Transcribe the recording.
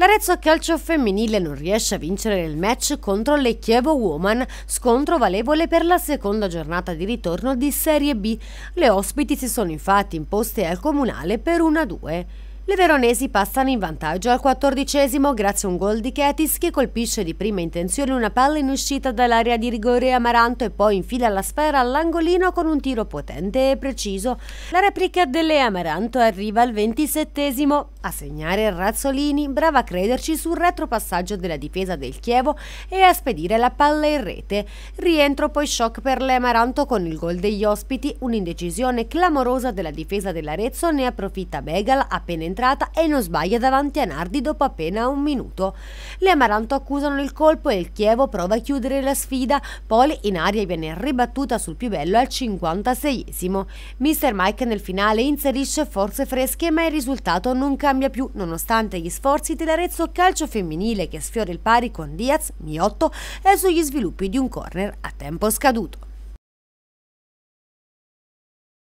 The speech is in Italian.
L'Arezzo Calcio Femminile non riesce a vincere il match contro le Chievo Woman, scontro valevole per la seconda giornata di ritorno di Serie B. Le ospiti si sono infatti imposte al Comunale per 1-2. Le veronesi passano in vantaggio al quattordicesimo grazie a un gol di Ketis che colpisce di prima intenzione una palla in uscita dall'area di rigore Amaranto e poi infila la sfera all'angolino con un tiro potente e preciso. La replica delle Amaranto arriva al ventisettesimo a segnare Razzolini, brava a crederci sul retropassaggio della difesa del Chievo e a spedire la palla in rete. Rientro poi shock per l'Emaranto con il gol degli ospiti, un'indecisione clamorosa della difesa dell'Arezzo, ne approfitta Begal appena entrata e non sbaglia davanti a Nardi dopo appena un minuto. L'Emaranto accusano il colpo e il Chievo prova a chiudere la sfida, poi in aria viene ribattuta sul più bello al 56esimo. Mr. Mike nel finale inserisce forze fresche ma il risultato non cambia cambia più nonostante gli sforzi dell'Arezzo Calcio Femminile che sfiora il pari con Diaz, Miotto e sugli sviluppi di un corner a tempo scaduto.